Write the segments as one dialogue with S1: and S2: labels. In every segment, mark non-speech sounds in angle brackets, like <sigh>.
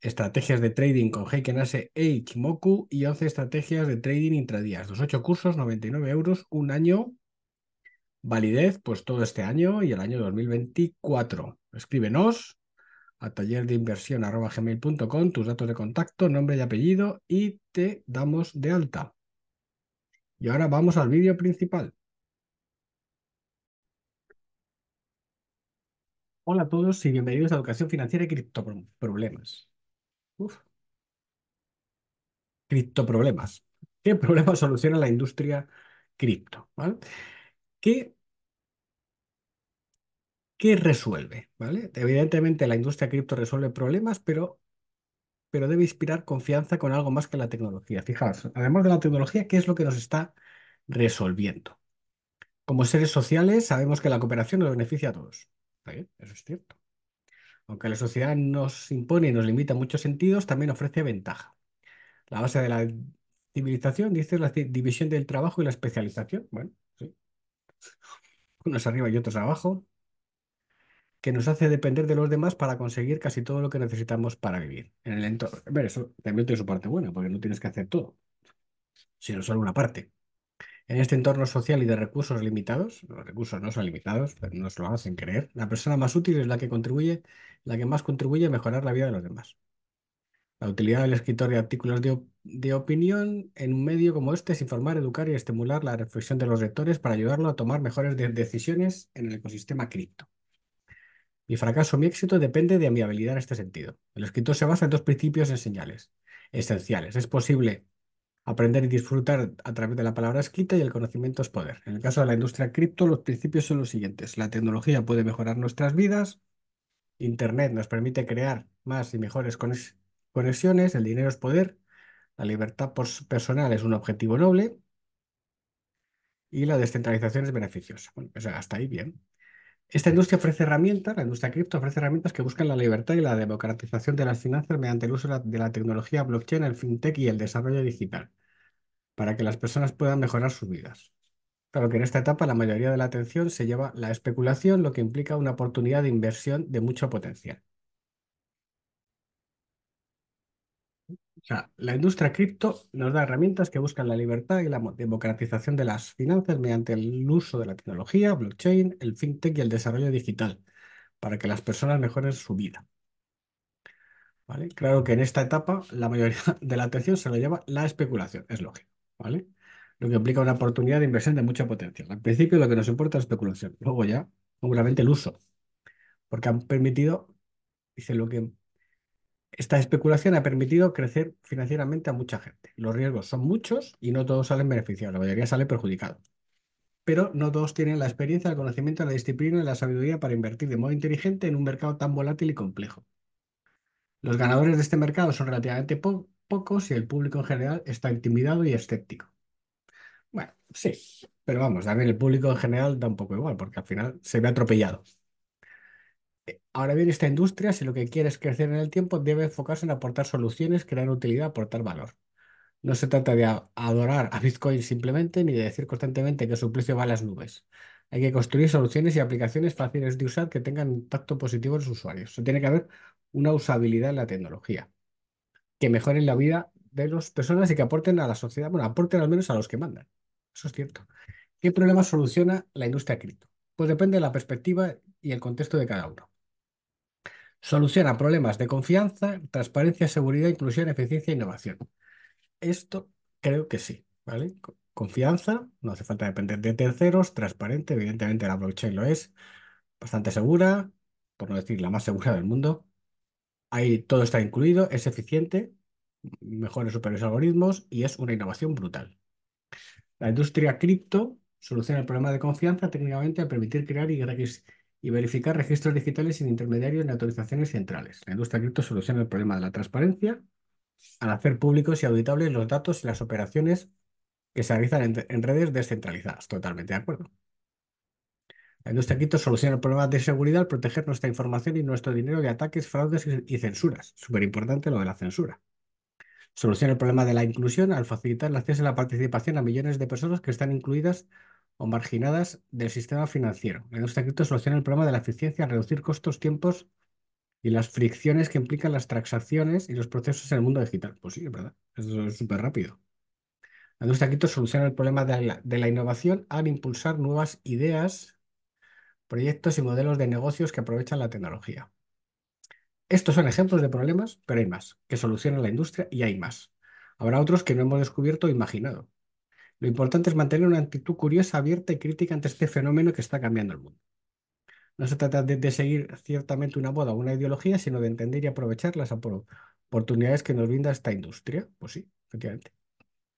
S1: estrategias de trading con Heiken e Ichimoku y 11 estrategias de trading intradías. Los ocho cursos, 99 euros, un año, validez, pues todo este año y el año 2024. Escríbenos a taller de inversión tus datos de contacto, nombre y apellido y te damos de alta. Y ahora vamos al vídeo principal. Hola a todos y bienvenidos a Educación Financiera y Cripto Problemas Uf. Criptoproblemas. ¿Qué problemas soluciona la industria cripto? ¿Qué, qué resuelve? ¿Vale? Evidentemente la industria cripto resuelve problemas, pero, pero debe inspirar confianza con algo más que la tecnología. Fijaos, además de la tecnología, ¿qué es lo que nos está resolviendo? Como seres sociales sabemos que la cooperación nos beneficia a todos. Eso es cierto. Aunque la sociedad nos impone y nos limita en muchos sentidos, también ofrece ventaja. La base de la civilización, dice, la división del trabajo y la especialización. Bueno, sí. Unos arriba y otros abajo. Que nos hace depender de los demás para conseguir casi todo lo que necesitamos para vivir. En el entorno. eso también tiene su parte buena, porque no tienes que hacer todo, sino solo una parte. En este entorno social y de recursos limitados, los recursos no son limitados, pero nos lo hacen creer, la persona más útil es la que contribuye, la que más contribuye a mejorar la vida de los demás. La utilidad del escritor de artículos de, opinión en un medio como este es informar, educar y estimular la reflexión de los lectores para ayudarlo a tomar mejores decisiones en el ecosistema cripto. Mi fracaso mi éxito depende de mi habilidad en este sentido. El escritor se basa en dos principios en señales esenciales. Es posible Aprender y disfrutar a través de la palabra escrita y el conocimiento es poder. En el caso de la industria cripto, los principios son los siguientes. La tecnología puede mejorar nuestras vidas. Internet nos permite crear más y mejores conexiones. El dinero es poder. La libertad personal es un objetivo noble. Y la descentralización es beneficiosa. Bueno, o sea, hasta ahí bien. Esta industria ofrece herramientas, la industria cripto ofrece herramientas que buscan la libertad y la democratización de las finanzas mediante el uso de la, tecnología blockchain, el fintech y el desarrollo digital, para que las personas puedan mejorar sus vidas. Claro que en esta etapa la mayoría de la atención se lleva la especulación, lo que implica una oportunidad de inversión de mucho potencial. la industria cripto nos da herramientas que buscan la libertad y la democratización de las finanzas mediante el uso de la tecnología, blockchain, el fintech y el desarrollo digital para que las personas mejoren su vida. ¿Vale? Claro que en esta etapa la mayoría <laughs> de la atención se lo lleva la especulación, es lógico, ¿vale? Lo que implica una oportunidad de inversión de mucha potencia. Al principio lo que nos importa es la especulación, luego ya, obviamente el uso, porque han permitido, dice, lo que esta especulación ha permitido crecer financieramente a mucha gente. Los riesgos son muchos y no todos salen beneficiados, la mayoría sale perjudicado. Pero no todos tienen la experiencia, el conocimiento, la disciplina y la sabiduría para invertir de modo inteligente en un mercado tan volátil y complejo. Los ganadores de este mercado son relativamente pocos y el público en general está intimidado y escéptico. Bueno, sí, pero vamos, también el público en general da un poco igual porque al final se ve atropellado. Ahora bien, esta industria, si lo que quiere es crecer en el tiempo, debe enfocarse en aportar soluciones, crear utilidad, aportar valor. No se trata de adorar a Bitcoin simplemente ni de decir constantemente que su precio va a las nubes. Hay que construir soluciones y aplicaciones fáciles de usar que tengan impacto positivo en los usuarios. tiene que haber una usabilidad en la tecnología que mejoren la vida de las personas y que aporten a la sociedad, bueno, aporten al menos a los que mandan. Eso es cierto. ¿Qué problema soluciona la industria cripto? Pues depende de la perspectiva y el contexto de cada uno. Soluciona problemas de confianza, transparencia, seguridad, inclusión, eficiencia e innovación. Esto creo que sí, ¿vale? Confianza, no hace falta depender de terceros, transparente, evidentemente la blockchain lo es, bastante segura, por no decir la más segura del mundo. Ahí todo está incluido, es eficiente, mejores superiores algoritmos y es una innovación brutal. La industria cripto soluciona el problema de confianza técnicamente al permitir crear y y verificar registros digitales sin intermediarios ni autorizaciones centrales. La industria cripto soluciona el problema de la transparencia al hacer públicos y auditables los datos y las operaciones que se realizan en, redes descentralizadas. Totalmente de acuerdo. La industria cripto soluciona el problema de seguridad al proteger nuestra información y nuestro dinero de ataques, fraudes y, censuras. Súper importante lo de la censura. Soluciona el problema de la inclusión al facilitar el acceso a la participación a millones de personas que están incluidas o marginadas del sistema financiero. La industria cripto soluciona el problema de la eficiencia reducir costos, tiempos y las fricciones que implican las transacciones y los procesos en el mundo digital. Pues sí, es verdad, eso es súper rápido. La industria cripto soluciona el problema de la, de la innovación al impulsar nuevas ideas, proyectos y modelos de negocios que aprovechan la tecnología. Estos son ejemplos de problemas, pero hay más, que soluciona la industria y hay más. Habrá otros que no hemos descubierto o imaginado. Lo importante es mantener una actitud curiosa, abierta y crítica ante este fenómeno que está cambiando el mundo. No se trata de, seguir ciertamente una boda o una ideología, sino de entender y aprovechar las oportunidades que nos brinda esta industria. Pues sí, efectivamente.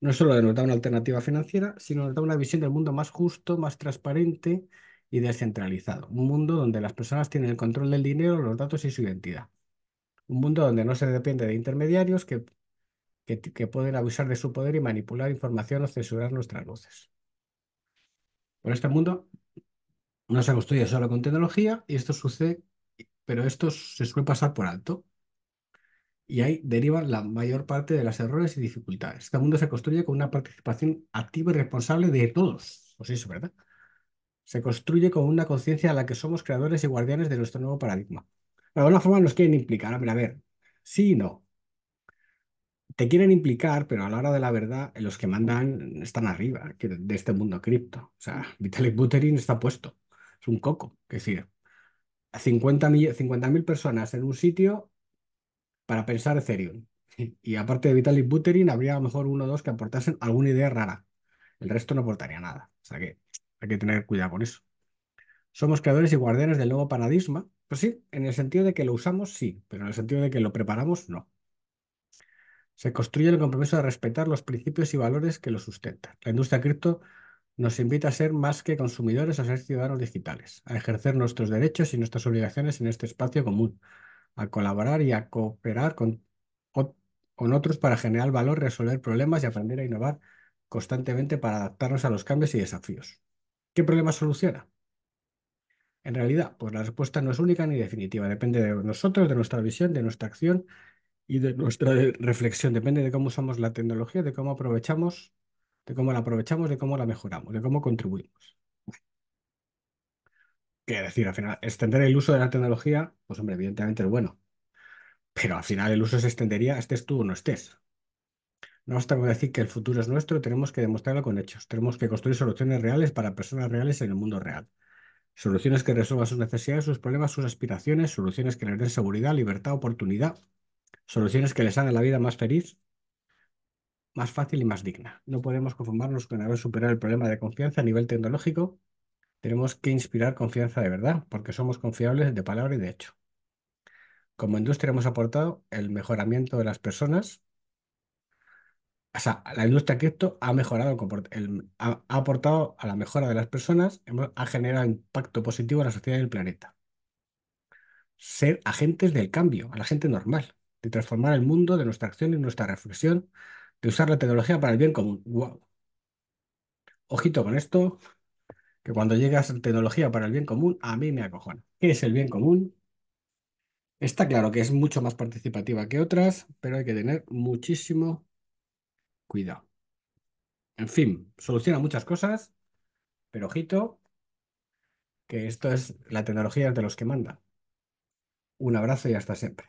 S1: No solo nos da una alternativa financiera, sino nos da una visión del mundo más justo, más transparente y descentralizado. Un mundo donde las personas tienen el control del dinero, los datos y su identidad. Un mundo donde no se depende de intermediarios que que, pueden abusar de su poder y manipular información o censurar nuestras voces. Por este mundo no se construye solo con tecnología y esto sucede, pero esto se suele pasar por alto. Y ahí derivan la mayor parte de los errores y dificultades. Este mundo se construye con una participación activa y responsable de todos. Pues eso, ¿verdad? Se construye con una conciencia a la que somos creadores y guardianes de nuestro nuevo paradigma. De alguna forma nos quieren implicar. A ver, a ver, sí y no te quieren implicar, pero a la hora de la verdad, los que mandan están arriba de este mundo cripto. O sea, Vitalik Buterin está puesto. Es un coco que decir, 50.000 personas en un sitio para pensar Ethereum. <laughs> Y aparte de Vitalik Buterin, habría a lo mejor uno o dos que aportasen alguna idea rara. El resto no aportaría nada. O sea que hay que tener cuidado con eso. Somos creadores y guardianes del nuevo paradigma. Pues sí, en el sentido de que lo usamos, sí, pero en el sentido de que lo preparamos, no se construye el compromiso de respetar los principios y valores que lo sustentan. La industria cripto nos invita a ser más que consumidores, a ser ciudadanos digitales, a ejercer nuestros derechos y nuestras obligaciones en este espacio común, a colaborar y a cooperar con, con otros para generar valor, resolver problemas y aprender a innovar constantemente para adaptarnos a los cambios y desafíos. ¿Qué problema soluciona? En realidad, pues la respuesta no es única ni definitiva, depende de nosotros, de nuestra visión, de nuestra acción y de nuestra reflexión. Depende de cómo usamos la tecnología, de cómo aprovechamos, de cómo la aprovechamos, de cómo la mejoramos, de cómo contribuimos. Quiero decir, al final, extender el uso de la tecnología, pues hombre, evidentemente es bueno. Pero al final el uso se extendería, estés tú o no estés. No basta con decir que el futuro es nuestro, tenemos que demostrarlo con hechos. Tenemos que construir soluciones reales para personas reales en el mundo real. Soluciones que resuelvan sus necesidades, sus problemas, sus aspiraciones, soluciones que les den seguridad, libertad, oportunidad Soluciones que les hagan la vida más feliz, más fácil y más digna. No podemos conformarnos con haber superado el problema de confianza a nivel tecnológico. Tenemos que inspirar confianza de verdad, porque somos confiables de palabra y de hecho. Como industria hemos aportado el mejoramiento de las personas. O sea, la industria esto ha mejorado, ha, aportado a la mejora de las personas, ha generado impacto positivo en la sociedad y el planeta ser agentes del cambio, a la gente normal de transformar el mundo, de nuestra acción y nuestra reflexión, de usar la tecnología para el bien común. ¡Wow! Ojito con esto, que cuando llegas a tecnología para el bien común, a mí me acojona. ¿Qué es el bien común? Está claro que es mucho más participativa que otras, pero hay que tener muchísimo cuidado. En fin, soluciona muchas cosas, pero ojito, que esto es la tecnología de los que manda. Un abrazo y hasta siempre.